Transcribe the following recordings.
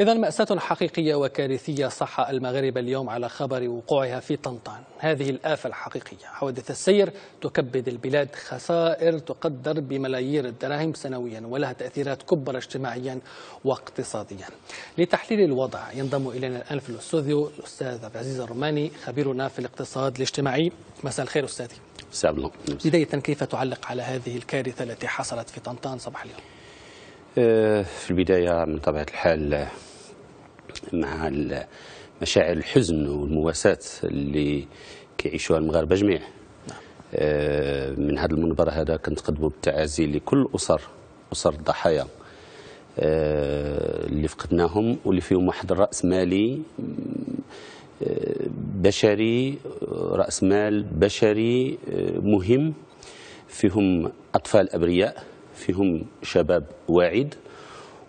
إذا مأساة حقيقية وكارثية صح المغاربة اليوم على خبر وقوعها في طنطان هذه الآفة الحقيقية حوادث السير تكبد البلاد خسائر تقدر بملايير الدراهم سنويا ولها تأثيرات كبرى اجتماعيا واقتصاديا لتحليل الوضع ينضم إلينا الآن في الاستوديو الأستاذ عبد العزيز الروماني خبيرنا في الاقتصاد الاجتماعي مساء الخير أستاذي مساء بداية كيف تعلق على هذه الكارثة التي حصلت في طنطان صباح اليوم آه، في البداية من طبيعة الحال آه، مع مشاعر الحزن والمواساة اللي كيعيشوها المغاربة جميع نعم. آه، من هذا المنبر هذا كنتقدموا بالتعازي لكل أسر أسر الضحايا اللي فقدناهم واللي فيهم واحد الرأس مالي بشري رأس مال بشري مهم فيهم أطفال أبرياء فيهم شباب واعد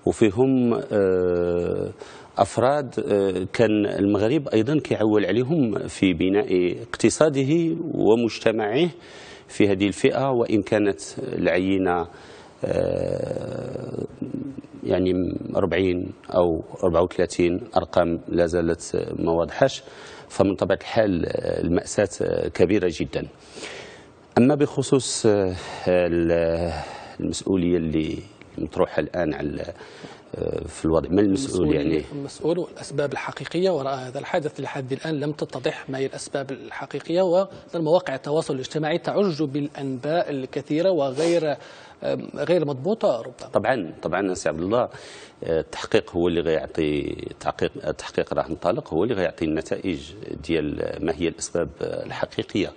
وفيهم آه، افراد آه، كان المغرب ايضا كيعول عليهم في بناء اقتصاده ومجتمعه في هذه الفئه وان كانت العينه آه، يعني 40 او 34 ارقام لا زالت ما واضحاش فمن طبيعه الحال الماساه كبيره جدا اما بخصوص المسؤوليه اللي مطروحه الان على آه، في الوضع من المسؤول يعني المسؤول والاسباب الحقيقيه وراء هذا الحدث لحد الان لم تتضح ما هي الاسباب الحقيقيه ومواقع التواصل الاجتماعي تعج بالانباء الكثيره وغير غير مضبوطه ربما طبعا طبعا سي عبد الله آه، التحقيق هو اللي غيعطي تحقيق التحقيق راه انطلق هو اللي غيعطي النتائج ديال ما هي الاسباب الحقيقيه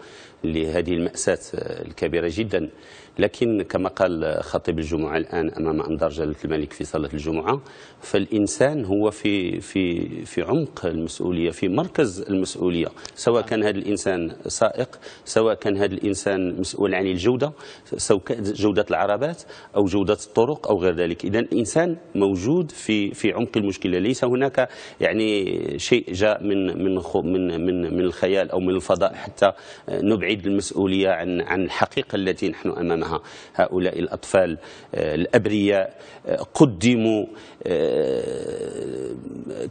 لهذه المأساة آه، الكبيرة جدا لكن كما قال خطيب الجمعة الآن أمام أنظار جلالة الملك في صلاة الجمعة مجموعة فالإنسان هو في, في, في عمق المسؤولية في مركز المسؤولية سواء كان هذا الإنسان سائق سواء كان هذا الإنسان مسؤول عن الجودة سواء جودة العربات أو جودة الطرق أو غير ذلك إذا الإنسان موجود في, في عمق المشكلة ليس هناك يعني شيء جاء من, من, من, من, من الخيال أو من الفضاء حتى نبعد المسؤولية عن, عن الحقيقة التي نحن أمامها هؤلاء الأطفال آه، الأبرياء آه، قدموا آه،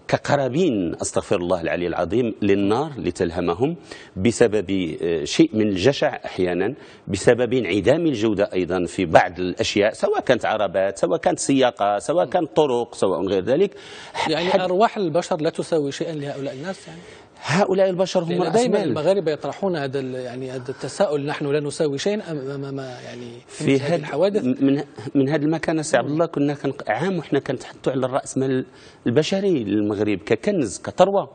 كقرابين أستغفر الله العلي العظيم للنار لتلهمهم بسبب آه، شيء من الجشع أحيانا بسبب انعدام الجودة أيضا في بعض الأشياء سواء كانت عربات سواء كانت سياقة سواء كانت طرق سواء غير ذلك يعني أرواح البشر لا تساوي شيئا لهؤلاء الناس يعني هؤلاء البشر هم دائما المغاربه يطرحون هذا يعني هذا التساؤل نحن لا نساوي شيئا امام يعني في هذه الحوادث من من هذا المكان سي عبد الله كنا عام وحنا كنتحطوا على الراس مال البشري للمغرب ككنز كثروه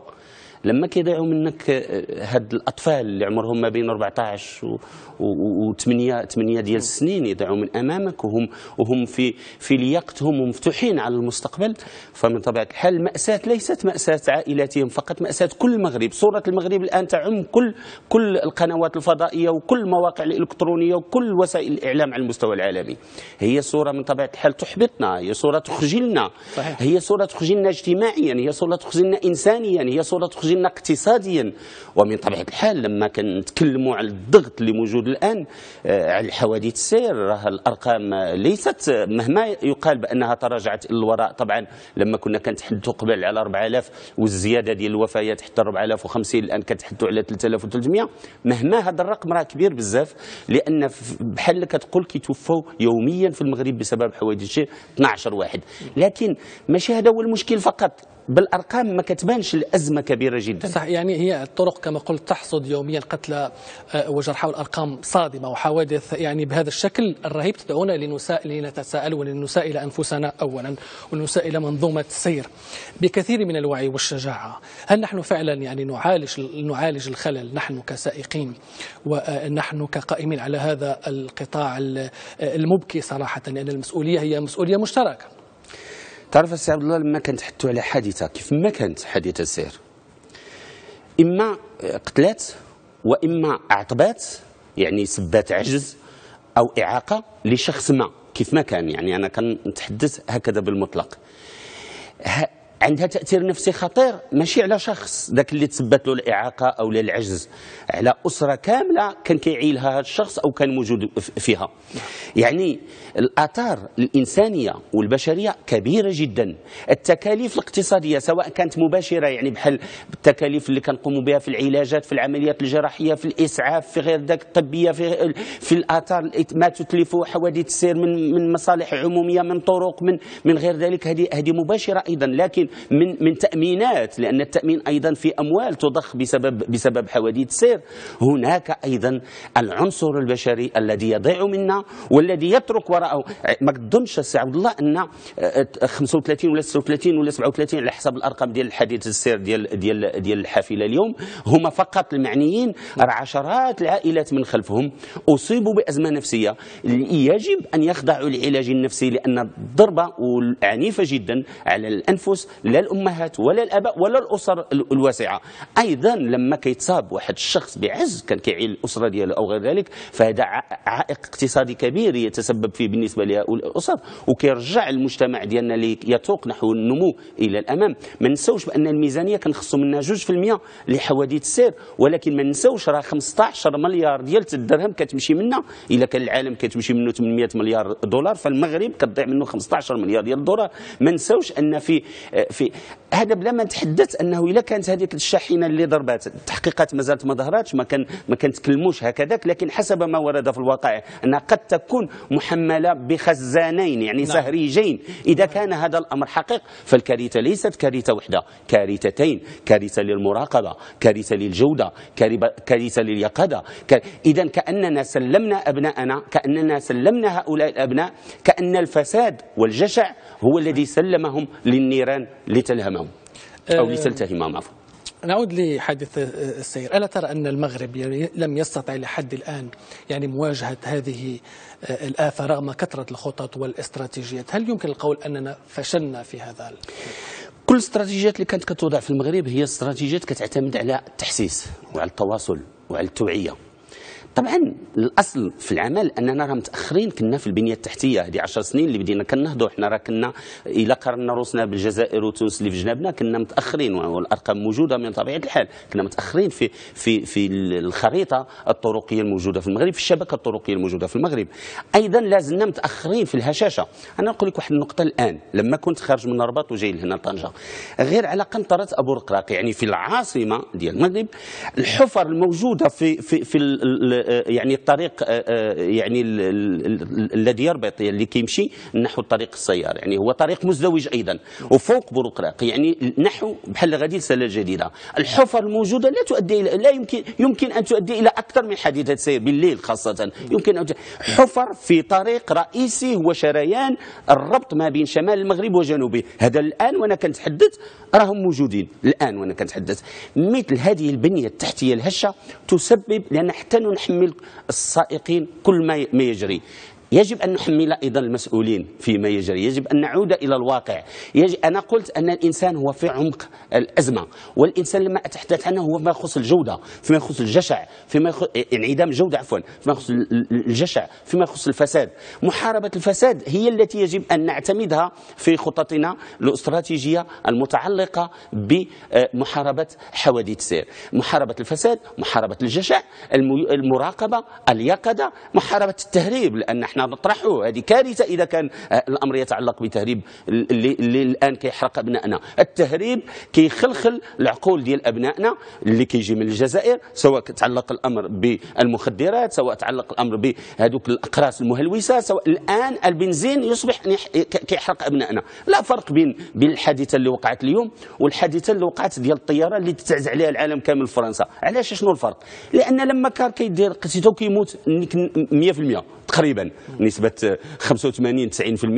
لما كيضيعوا منك آه، هاد الاطفال اللي عمرهم ما بين 14 و 8 8 ديال السنين يضيعوا من امامك وهم وهم في في لياقتهم ومفتوحين على المستقبل فمن طبيعه الحال الماساه ليست ماساه عائلاتهم فقط ماساه كل المغرب صوره المغرب الان تعم كل كل القنوات الفضائيه وكل المواقع الالكترونيه وكل وسائل الاعلام على المستوى العالمي هي صوره من طبيعه الحال تحبطنا هي صوره تخجلنا صحيح. هي صوره تخجلنا اجتماعيا هي صوره تخجلنا انسانيا هي صوره تخجلنا تحتاجنا اقتصاديا ومن طبيعه الحال لما كنتكلموا على الضغط اللي موجود الان آه، على حوادث السير راه الارقام ليست مهما يقال بانها تراجعت الوراء طبعا لما كنا كنتحدثوا قبل على 4000 والزياده ديال الوفيات حتى 4050 الان كتحدثوا على 3300 مهما هذا الرقم راه كبير بزاف لان بحال اللي كتقول كيتوفوا يوميا في المغرب بسبب حوادث السير 12 واحد لكن ماشي هذا هو المشكل فقط بالارقام ما كتبانش الازمه كبيره جدا صح يعني هي الطرق كما قلت تحصد يوميا قتلى آه، وجرحى والأرقام صادمة وحوادث يعني بهذا الشكل الرهيب تدعونا لنتساءل ولنسائل أنفسنا أولا ولنسائل منظومة السير بكثير من الوعي والشجاعة هل نحن فعلا يعني نعالج نعالج الخلل نحن كسائقين ونحن آه، كقائمين على هذا القطاع آه، المبكي صراحة لأن يعني المسؤولية هي مسؤولية مشتركة تعرف السي عبد الله لما كنت حتى على حادثه كيف ما كانت حادثه السير إما قتلات وإما عطبات يعني سبات عجز أو إعاقة لشخص ما كيف ما كان يعني أنا كنتحدث هكذا بالمطلق عندها تاثير نفسي خطير ماشي على شخص ذاك اللي تسبت له الاعاقه او العجز على اسره كامله كان كيعيلها هذا الشخص او كان موجود فيها يعني الاثار الانسانيه والبشريه كبيره جدا التكاليف الاقتصاديه سواء كانت مباشره يعني بحال التكاليف اللي كنقوموا بها في العلاجات في العمليات الجراحيه في الاسعاف في غير ذاك الطبيه في في الاثار ما تتلف حوادث السير من من مصالح عموميه من طرق من من غير ذلك هذه هذه مباشره ايضا لكن من من تامينات لان التامين ايضا في اموال تضخ بسبب بسبب حوادث سير هناك ايضا العنصر البشري الذي يضيع منا والذي يترك وراءه ما تظنش السي عبد الله ان 35 آه، ولا 36 ولا 37 على حسب الارقام ديال الحديث السير ديال ديال ديال الحافله اليوم هما فقط المعنيين راه عشرات العائلات من خلفهم اصيبوا بازمه نفسيه يجب ان يخضعوا للعلاج النفسي لان الضربه عنيفه جدا على الانفس لا الأمهات ولا الآباء ولا الأسر الواسعة أيضا لما كيتصاب واحد الشخص بعز كان كيعيل الأسرة ديالو أو غير ذلك فهذا عائق اقتصادي كبير يتسبب فيه بالنسبة لهؤلاء الأسر وكيرجع المجتمع ديالنا اللي يتوق نحو النمو إلى الأمام ما نساوش بأن الميزانية كنخصوا منها 2% لحوادث السير ولكن ما نساوش راه 15 مليار ديال الدرهم كتمشي منا إلا كان العالم كتمشي منه 800 مليار دولار فالمغرب كتضيع منه 15 مليار ديال الدولار ما نساوش أن في آه، في هذا بلا ما نتحدث انه الا كانت هذيك الشاحنه اللي ضربات التحقيقات مازالت ما ظهراتش ما كان ما كنتكلموش هكذاك لكن حسب ما ورد في الواقع انها قد تكون محمله بخزانين يعني نعم. سهريجين اذا كان هذا الامر حقيق فالكارثه ليست كارثه وحده كارثتين كارثه للمراقبه كارثه للجوده كارثه لليقظه اذا كاننا سلمنا ابناءنا كاننا سلمنا هؤلاء الابناء كان الفساد والجشع هو الذي سلمهم للنيران لتلهمهم أو آه، لتلتهمهم عفوا نعود لحادث السير ألا ترى أن المغرب يعني لم يستطع لحد الآن يعني مواجهة هذه آه، الآفة رغم كثرة الخطط والاستراتيجيات هل يمكن القول أننا فشلنا في هذا كل الاستراتيجيات اللي كانت كتوضع في المغرب هي استراتيجيات كتعتمد على التحسيس وعلى التواصل وعلى التوعية طبعا الاصل في العمل اننا راه متاخرين كنا في البنيه التحتيه هذه 10 سنين اللي بدينا كنهضوا حنا راه كنا الا قارنا روسنا بالجزائر وتونس اللي في جنابنا كنا متاخرين والارقام موجوده من طبيعه الحال كنا متاخرين في في في الخريطه الطرقيه الموجوده في المغرب في الشبكه الطرقيه الموجوده في المغرب ايضا لازلنا متاخرين في الهشاشه انا نقول لك واحد النقطه الان لما كنت خارج من الرباط وجاي لهنا طنجه غير على قنطره ابو رقراق يعني في العاصمه ديال المغرب الحفر الموجوده في في في آه، يعني الطريق آه، آه، يعني الذي يربط اللي كيمشي نحو الطريق السيار يعني هو طريق مزدوج ايضا وفوق بروقراق يعني نحو بحال غادي سله جديده الحفر الموجوده لا تؤدي الى لا يمكن يمكن ان تؤدي الى اكثر من حادثه سير بالليل خاصه يمكن أن حفر في طريق رئيسي هو شريان الربط ما بين شمال المغرب وجنوبه هذا الان وانا كنتحدث راهم موجودين الان وانا كنتحدث مثل هذه البنيه التحتيه الهشه تسبب لان حتى يحمل السائقين كل ما يجري يجب أن نحمل أيضا المسؤولين فيما يجري يجب أن نعود إلى الواقع يجب أنا قلت أن الإنسان هو في عمق الأزمة والإنسان لما أتحدث عنه هو فيما يخص الجودة فيما يخص الجشع فيما يخص انعدام الجودة عفوا فيما يخص الجشع فيما يخص الفساد محاربة الفساد هي التي يجب أن نعتمدها في خططنا الاستراتيجية المتعلقة بمحاربة حوادث السير محاربة الفساد محاربة الجشع المراقبة اليقظة محاربة التهريب لأن احنا نطرحه نعم، هذه كارثه اذا كان آه، الامر يتعلق بتهريب اللي, اللي الان كيحرق ابنائنا التهريب كيخلخل العقول ديال ابنائنا اللي كيجي من الجزائر سواء تعلق الامر بالمخدرات سواء تعلق الامر بهذوك الاقراص المهلوسه سواء الان البنزين يصبح كيحرق ابنائنا لا فرق بين بين الحادثه اللي وقعت اليوم والحادثه اللي وقعت ديال الطياره اللي تتعز عليها العالم كامل فرنسا علاش شنو الفرق لان لما كان كيدير قتيتو كيموت 100% تقريبا نسبه 85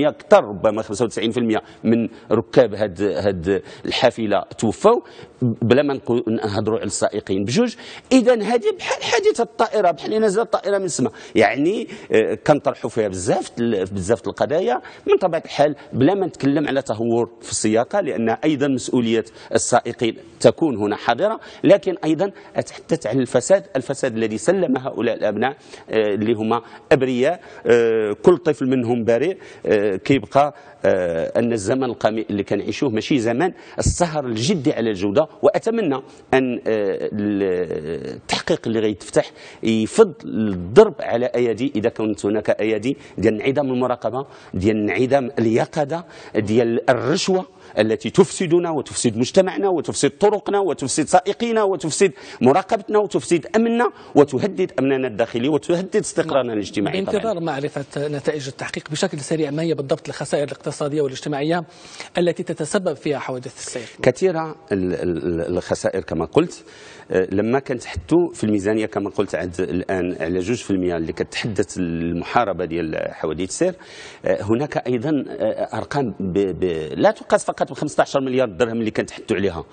90% اكثر ربما 95% من ركاب هاد هاد الحافله توفوا بلا ما نهضروا على السائقين بجوج اذا هذه بحال حادثه الطائره بحال اللي نزلت الطائره من السماء يعني آه، كنطرحوا فيها بزاف بزاف القضايا من طبيعه الحال بلا ما نتكلم على تهور في السياقه لان ايضا مسؤوليه السائقين تكون هنا حاضره لكن ايضا اتحدث عن الفساد الفساد الذي سلم هؤلاء الابناء آه، اللي هما ابرياء آه، كل طفل منهم بريء آه، كيبقى آه، ان الزمن القميء اللي كنعيشوه ماشي زمان السهر الجدي على الجوده واتمنى ان التحقيق اللي غيتفتح يفض الضرب على ايادي اذا كانت هناك ايادي ديال انعدام المراقبه ديال انعدام اليقظه ديال الرشوه التي تفسدنا وتفسد مجتمعنا وتفسد طرقنا وتفسد سائقينا وتفسد مراقبتنا وتفسد أمننا وتهدد أمننا الداخلي وتهدد استقرارنا الاجتماعي بانتظار معرفة نتائج التحقيق بشكل سريع ما هي بالضبط الخسائر الاقتصادية والاجتماعية التي تتسبب فيها حوادث السير كثيرة الخسائر كما قلت لما كنتحدثوا في الميزانيه كما قلت عاد الان على 2% اللي كتحدث المحاربه ديال حواديت السير آه، هناك ايضا آه، ارقام ب ب لا تقاس فقط ب 15 مليار درهم اللي كنتحدثوا عليها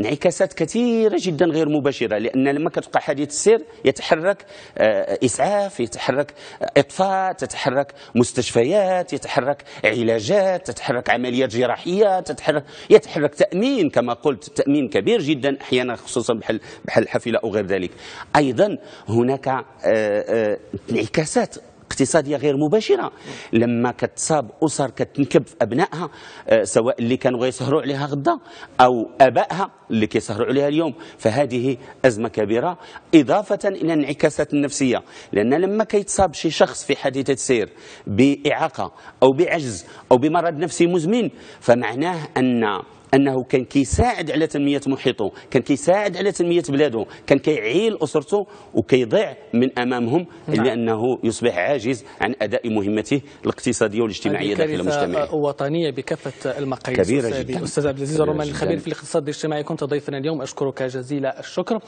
انعكاسات كثيره جدا غير مباشره لان لما كتوقع حادث السير يتحرك آه، اسعاف يتحرك اطفاء تتحرك مستشفيات يتحرك علاجات تتحرك عمليات جراحيه تتحرك يتحرك تامين كما قلت تامين كبير جدا احيانا خصوصا بحال بحال الحافله او غير ذلك ايضا هناك آه، آه، انعكاسات اقتصاديه غير مباشره لما كتصاب اسر كتنكب في ابنائها آه، سواء اللي كانوا غيسهروا عليها غدا او ابائها اللي كيسهروا عليها اليوم فهذه ازمه كبيره اضافه الى الانعكاسات النفسيه لان لما كيتصاب شي شخص في حادثه سير باعاقه او بعجز او بمرض نفسي مزمن فمعناه ان انه كان كيساعد على تنميه محيطه كان كيساعد على تنميه بلاده كان كيعيل اسرته وكيضيع من امامهم نعم. لانه يصبح عاجز عن اداء مهمته الاقتصاديه والاجتماعيه داخل المجتمع وطنيه بكافه المقاييس كبيره جدا استاذ عبد العزيز الرومان الخبير في الاقتصاد الاجتماعي كنت ضيفنا اليوم اشكرك جزيل الشكر